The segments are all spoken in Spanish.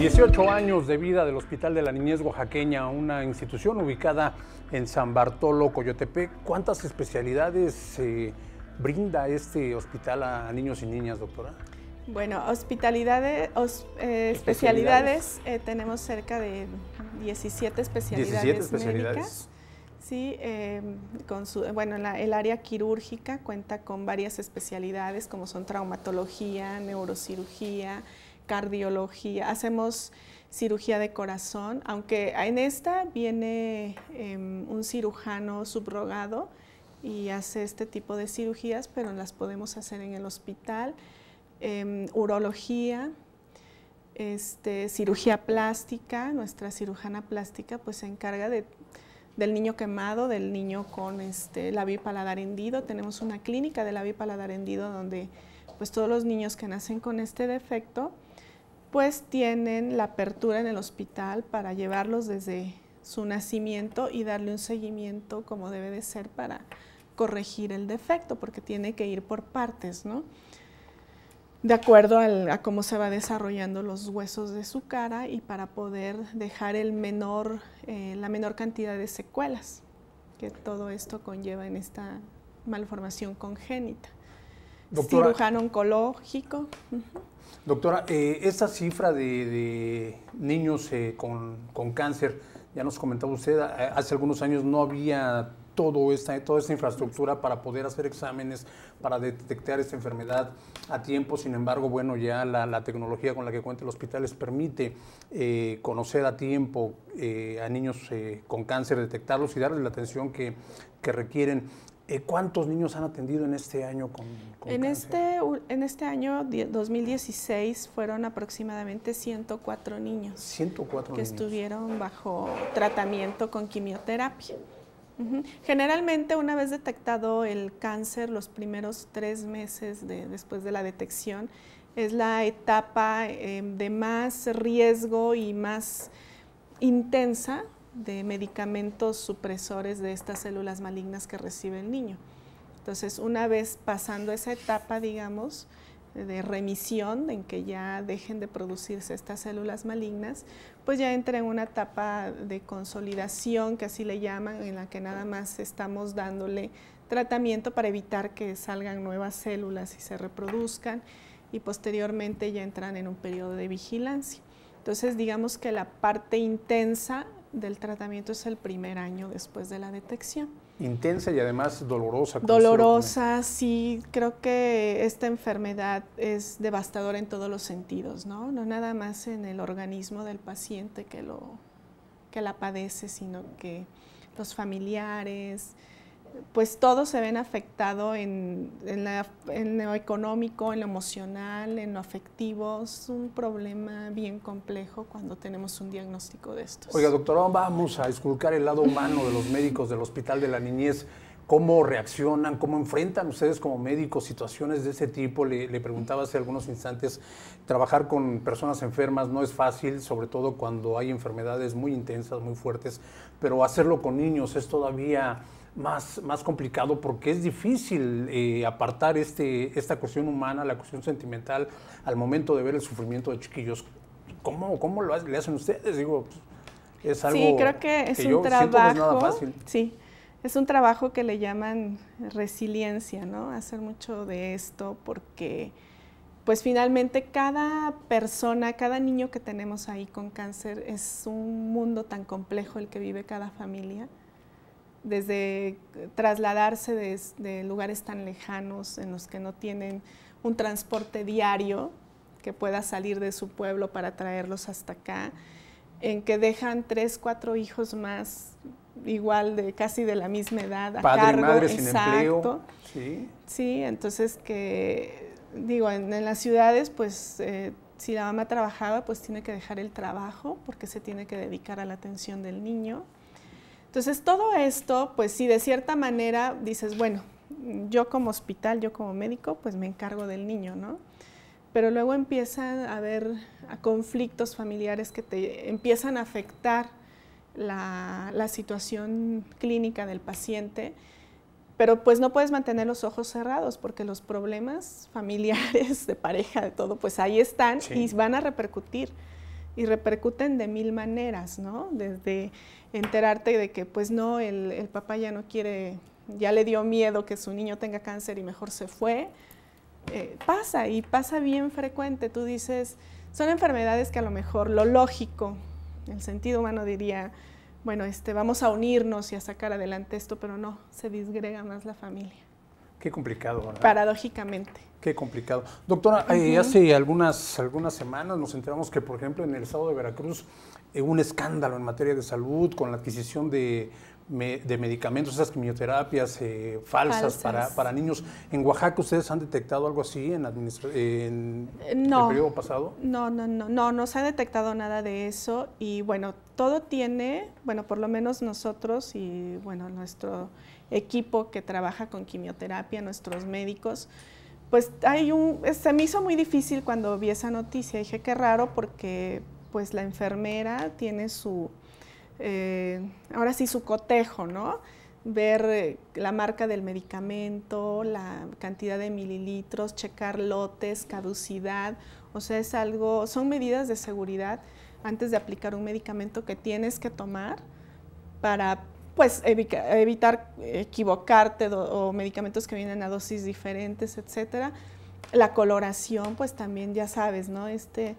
18 años de vida del Hospital de la Niñez Oaxaqueña, una institución ubicada en San Bartolo, Coyotepec. ¿Cuántas especialidades brinda este hospital a niños y niñas, doctora? Bueno, hospitalidades, eh, especialidades, eh, tenemos cerca de 17 especialidades, 17 especialidades. médicas. Sí, eh, bueno, el área quirúrgica cuenta con varias especialidades como son traumatología, neurocirugía, cardiología, hacemos cirugía de corazón, aunque en esta viene em, un cirujano subrogado y hace este tipo de cirugías, pero las podemos hacer en el hospital, em, urología, este, cirugía plástica, nuestra cirujana plástica pues se encarga del niño quemado, del niño con este, labio paladar hendido, tenemos una clínica de labio y paladar hendido donde pues todos los niños que nacen con este defecto, pues tienen la apertura en el hospital para llevarlos desde su nacimiento y darle un seguimiento como debe de ser para corregir el defecto, porque tiene que ir por partes, ¿no? De acuerdo a cómo se va desarrollando los huesos de su cara y para poder dejar eh, la menor cantidad de secuelas que todo esto conlleva en esta malformación congénita. Doctora, cirujano oncológico. Doctora, eh, esta cifra de, niños eh, con, cáncer, ya nos comentaba usted, eh, hace algunos años no había todo esta, toda esta infraestructura para poder hacer exámenes, para detectar esta enfermedad a tiempo. Sin embargo, bueno, ya la, tecnología con la que cuenta el hospital les permite conocer a tiempo a niños con cáncer, detectarlos y darles la atención que, que requieren. Eh, ¿Cuántos niños han atendido en este año con, con en Este, en este año, 2016, fueron aproximadamente 104 niños. Que estuvieron bajo tratamiento con quimioterapia. Generalmente, una vez detectado el cáncer, los primeros tres meses después de la detección, es la etapa eh, de más riesgo y más intensa de medicamentos supresores de estas células malignas que recibe el niño. Entonces, una vez pasando esa etapa, digamos, de remisión, en que ya dejen de producirse estas células malignas, pues ya entra en una etapa de consolidación, que así le llaman, en la que nada más estamos dándole tratamiento para evitar que salgan nuevas células y se reproduzcan y posteriormente ya entran en un periodo de vigilancia. Entonces digamos que la parte intensa del tratamiento es el primer año después de la detección. Intensa y además dolorosa. Dolorosa, sí, creo que esta enfermedad es devastadora en todos los sentidos, ¿no? No nada más en el organismo del paciente que, lo, que la padece, sino que los familiares, pues todos se ven afectados en, lo económico, en lo emocional, en lo afectivo. Es un problema bien complejo cuando tenemos un diagnóstico de estos. Oiga, doctora, vamos a esculcar el lado humano de los médicos del Hospital de la Niñez. ¿Cómo reaccionan? ¿Cómo enfrentan ustedes como médicos situaciones de ese tipo? le preguntaba hace algunos instantes, trabajar con personas enfermas no es fácil, sobre todo cuando hay enfermedades muy intensas, muy fuertes, pero hacerlo con niños es todavía más, más complicado porque es difícil eh, apartar este, esta cuestión humana, la cuestión sentimental, al momento de ver el sufrimiento de chiquillos. ¿Cómo, cómo lo, hacen ustedes? Digo, pues, es algo sí, creo que es un trabajo. es fácil. Sí, es un trabajo que le llaman resiliencia, ¿no? Hacer mucho de esto porque pues finalmente cada persona, cada niño que tenemos ahí con cáncer es un mundo tan complejo el que vive cada familia desde trasladarse de, lugares tan lejanos en los que no tienen un transporte diario que pueda salir de su pueblo para traerlos hasta acá, en que dejan tres, cuatro hijos más igual de casi de la misma edad a cargo, madre exacto. empleo. Sí. entonces que digo, en, las ciudades pues eh, si la mamá trabajaba pues tiene que dejar el trabajo porque se tiene que dedicar a la atención del niño. Entonces, todo esto, pues si de cierta manera dices, bueno, yo como hospital, yo como médico, pues me encargo del niño, ¿no? Pero luego empiezan a haber conflictos familiares que te empiezan a afectar la, situación clínica del paciente pero pues no puedes mantener los ojos cerrados porque los problemas familiares, de pareja, de todo, pues ahí están y van a repercutir y repercuten de mil maneras, ¿no? Desde enterarte de que, pues no, el, papá ya no quiere, ya le dio miedo que su niño tenga cáncer y mejor se fue. Eh, pasa y pasa bien frecuente. Tú dices, son enfermedades que a lo mejor lo lógico, el sentido humano diría, bueno, este, vamos a unirnos y a sacar adelante esto, pero no, se disgrega más la familia. Qué complicado, Paradójicamente. Qué complicado. Doctora, eh, hace algunas, algunas semanas nos enteramos que, por ejemplo, en el estado de Veracruz eh, hubo un escándalo en materia de salud con la adquisición de, medicamentos, esas quimioterapias eh, falsas, Para, niños. ¿En Oaxaca ustedes han detectado algo así en, en el periodo pasado? No, no, no, no, no se ha detectado nada de eso y bueno, todo tiene, bueno, por lo menos nosotros y bueno, nuestro equipo que trabaja con quimioterapia, nuestros médicos, pues hay un, se me hizo muy difícil cuando vi esa noticia. Dije, qué raro porque pues la enfermera tiene su, eh, ahora sí, su cotejo, ¿no? Ver eh, la marca del medicamento, la cantidad de mililitros, checar lotes, caducidad, o sea, es algo, son medidas de seguridad antes de aplicar un medicamento que tienes que tomar para pues evitar equivocarte o medicamentos que vienen a dosis diferentes, etcétera. La coloración, pues también ya sabes, ¿no? Este,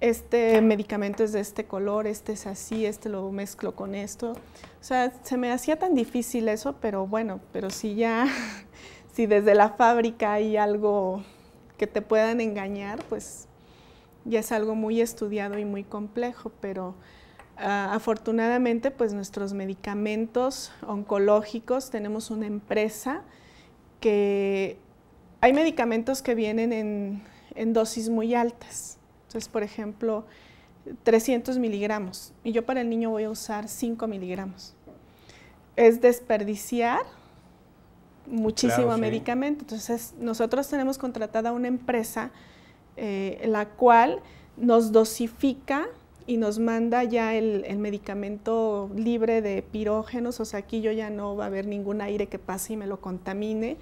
este medicamento es de este color, este es así, este lo mezclo con esto. O sea, se me hacía tan difícil eso, pero bueno, pero si ya, si desde la fábrica hay algo que te puedan engañar, pues ya es algo muy estudiado y muy complejo, pero Ah, afortunadamente, pues nuestros medicamentos oncológicos, tenemos una empresa que hay medicamentos que vienen en, dosis muy altas. Entonces, por ejemplo, 300 miligramos y yo para el niño voy a usar 5 miligramos. Es desperdiciar muchísimo medicamento. Entonces, nosotros tenemos contratada una empresa eh, la cual nos dosifica y nos manda ya el, medicamento libre de pirógenos, o sea, aquí yo ya no va a haber ningún aire que pase y me lo contamine,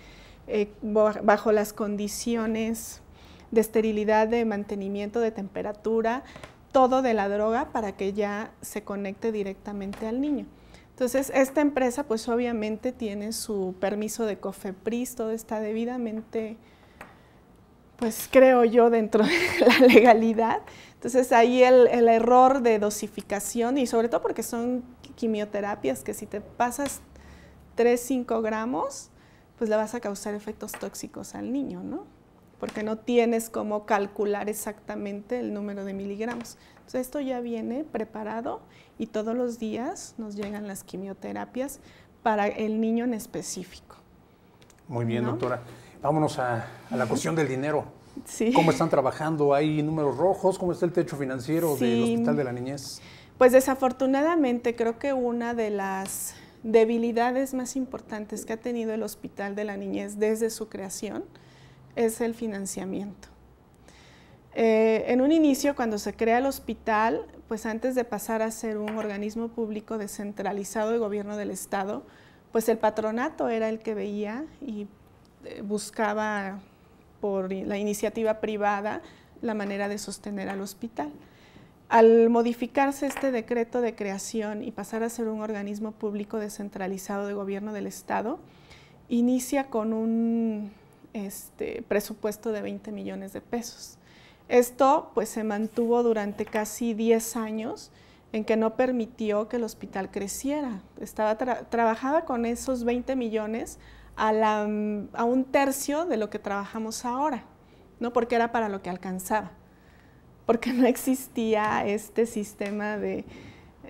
eh, bajo las condiciones de esterilidad, de mantenimiento, de temperatura, todo de la droga para que ya se conecte directamente al niño. Entonces, esta empresa pues obviamente tiene su permiso de COFEPRIS, todo está debidamente pues creo yo, dentro de la legalidad. Entonces ahí el, error de dosificación y sobre todo porque son quimioterapias que si te pasas 3, 5 gramos, pues le vas a causar efectos tóxicos al niño, ¿no? Porque no tienes cómo calcular exactamente el número de miligramos. Entonces esto ya viene preparado y todos los días nos llegan las quimioterapias para el niño en específico. Muy bien, doctora. Vámonos a, la cuestión del dinero. ¿Cómo están trabajando? ¿Hay números rojos? ¿Cómo está el techo financiero del Hospital de la Niñez? Pues desafortunadamente creo que una de las debilidades más importantes que ha tenido el Hospital de la Niñez desde su creación es el financiamiento. Eh, en un inicio, cuando se crea el hospital, pues antes de pasar a ser un organismo público descentralizado de gobierno del Estado, pues el patronato era el que veía y eh, buscaba por la iniciativa privada la manera de sostener al hospital. Al modificarse este decreto de creación y pasar a ser un organismo público descentralizado de gobierno del Estado, inicia con un este, presupuesto de 20 millones de pesos. Esto pues se mantuvo durante casi 10 años en que no permitió que el hospital creciera. Estaba trabajaba con esos 20 millones a, un tercio de lo que trabajamos ahora, ¿no? Porque era para lo que alcanzaba, porque no existía este sistema de,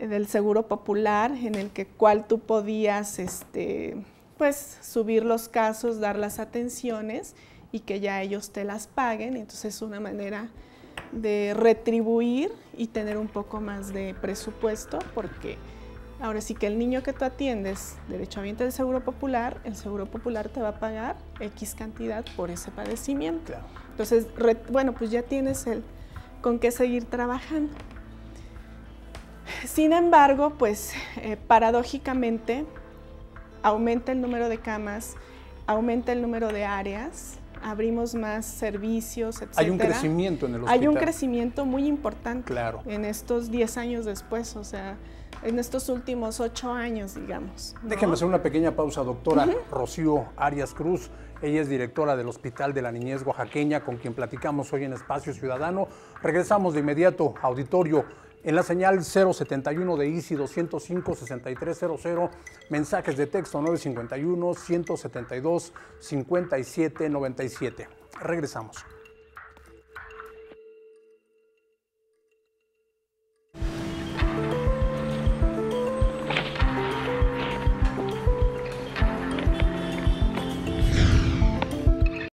del seguro popular en el que cual tú podías, este, pues, subir los casos, dar las atenciones y que ya ellos te las paguen. Entonces es una manera de retribuir y tener un poco más de presupuesto porque Ahora sí que el niño que tú atiendes, derechohabiente del Seguro Popular, el Seguro Popular te va a pagar X cantidad por ese padecimiento. Entonces, bueno, pues ya tienes el con qué seguir trabajando. Sin embargo, pues eh, paradójicamente aumenta el número de camas, aumenta el número de áreas, abrimos más servicios, etc. Hay un crecimiento en el hospital. Hay un crecimiento muy importante claro. en estos 10 años después, o sea, en estos últimos 8 años, digamos. Déjeme hacer una pequeña pausa, doctora Rocío Arias Cruz. Ella es directora del Hospital de la Niñez Oaxaqueña, con quien platicamos hoy en Espacio Ciudadano. Regresamos de inmediato, auditorio en la señal 071 de ICI 205-6300, mensajes de texto 951-172-5797. Regresamos.